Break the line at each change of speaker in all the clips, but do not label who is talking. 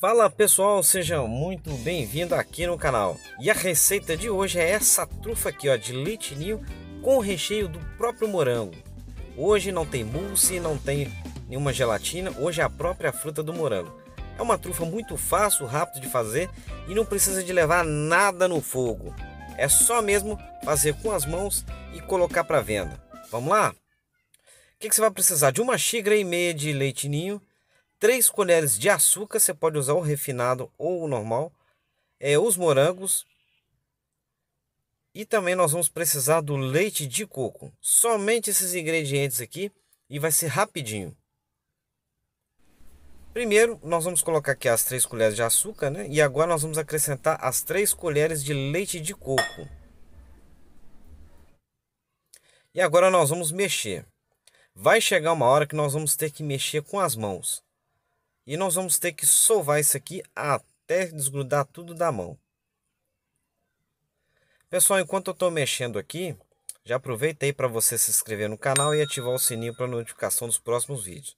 Fala pessoal, sejam muito bem-vindos aqui no canal. E a receita de hoje é essa trufa aqui, ó, de leitinho com recheio do próprio morango. Hoje não tem mousse, não tem nenhuma gelatina, hoje é a própria fruta do morango. É uma trufa muito fácil, rápido de fazer e não precisa de levar nada no fogo. É só mesmo fazer com as mãos e colocar para venda. Vamos lá? O que, que você vai precisar? De uma xícara e meia de leitinho 3 colheres de açúcar, você pode usar o refinado ou o normal. É, os morangos. E também nós vamos precisar do leite de coco. Somente esses ingredientes aqui e vai ser rapidinho. Primeiro, nós vamos colocar aqui as 3 colheres de açúcar, né? E agora nós vamos acrescentar as 3 colheres de leite de coco. E agora nós vamos mexer. Vai chegar uma hora que nós vamos ter que mexer com as mãos. E nós vamos ter que sovar isso aqui até desgrudar tudo da mão. Pessoal, enquanto eu estou mexendo aqui, já aproveitei para você se inscrever no canal e ativar o sininho para notificação dos próximos vídeos.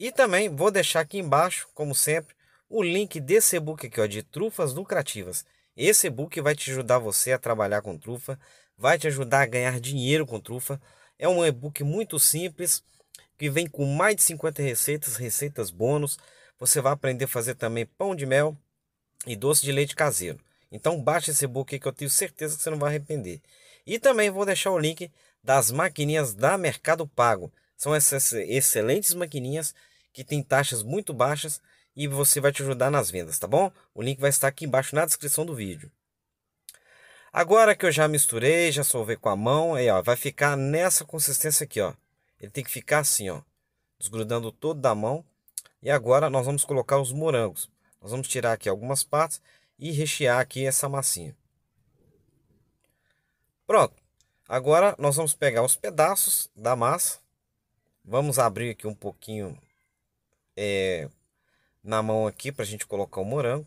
E também vou deixar aqui embaixo, como sempre, o link desse e-book aqui, ó, de trufas lucrativas. Esse e-book vai te ajudar você a trabalhar com trufa, vai te ajudar a ganhar dinheiro com trufa. É um e-book muito simples, que vem com mais de 50 receitas, receitas bônus, você vai aprender a fazer também pão de mel e doce de leite caseiro. Então baixa esse book aí que eu tenho certeza que você não vai arrepender. E também vou deixar o link das maquininhas da Mercado Pago. São essas excelentes maquininhas que têm taxas muito baixas e você vai te ajudar nas vendas, tá bom? O link vai estar aqui embaixo na descrição do vídeo. Agora que eu já misturei, já solvei com a mão, aí ó, vai ficar nessa consistência aqui, ó. Ele tem que ficar assim, ó, desgrudando todo da mão e agora nós vamos colocar os morangos. Nós vamos tirar aqui algumas partes e rechear aqui essa massinha. Pronto. Agora nós vamos pegar os pedaços da massa. Vamos abrir aqui um pouquinho é, na mão aqui para a gente colocar o morango.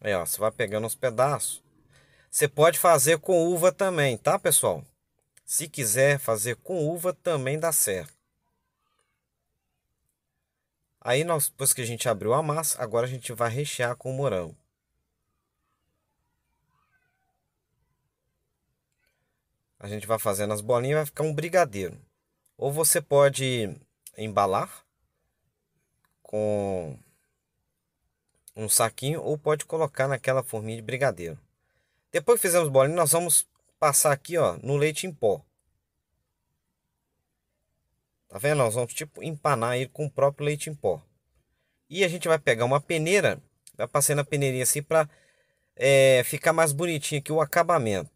Aí, ó, você vai pegando os pedaços. Você pode fazer com uva também, tá, pessoal? Se quiser fazer com uva, também dá certo. Aí, nós, depois que a gente abriu a massa, agora a gente vai rechear com o morango. A gente vai fazendo as bolinhas, vai ficar um brigadeiro. Ou você pode embalar com um saquinho ou pode colocar naquela forminha de brigadeiro. Depois que fizemos bolinha, nós vamos passar aqui ó, no leite em pó. Tá vendo? Nós vamos tipo empanar ele com o próprio leite em pó. E a gente vai pegar uma peneira, vai passar na peneirinha assim para é, ficar mais bonitinho aqui o acabamento.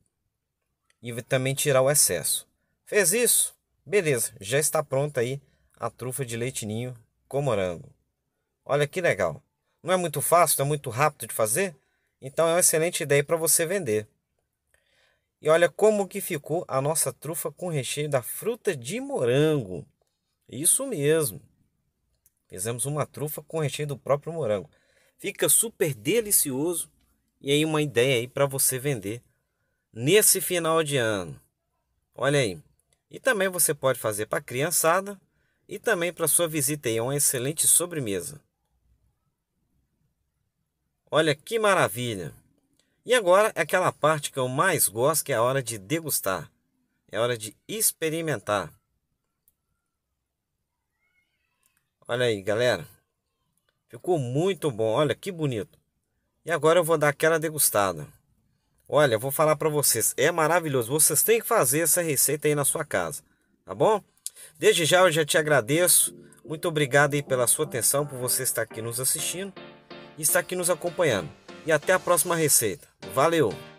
E também tirar o excesso. Fez isso? Beleza, já está pronta aí a trufa de leite ninho com morango. Olha que legal. Não é muito fácil, não é muito rápido de fazer? Então é uma excelente ideia para você vender. E olha como que ficou a nossa trufa com recheio da fruta de morango. Isso mesmo. Fizemos uma trufa com recheio do próprio morango. Fica super delicioso e aí uma ideia aí para você vender nesse final de ano. Olha aí. E também você pode fazer para criançada e também para sua visita aí, é uma excelente sobremesa. Olha que maravilha. E agora é aquela parte que eu mais gosto, que é a hora de degustar. É a hora de experimentar. Olha aí, galera. Ficou muito bom. Olha que bonito. E agora eu vou dar aquela degustada. Olha, vou falar para vocês, é maravilhoso. Vocês têm que fazer essa receita aí na sua casa, tá bom? Desde já eu já te agradeço. Muito obrigado aí pela sua atenção, por você estar aqui nos assistindo e estar aqui nos acompanhando. E até a próxima receita. Valeu!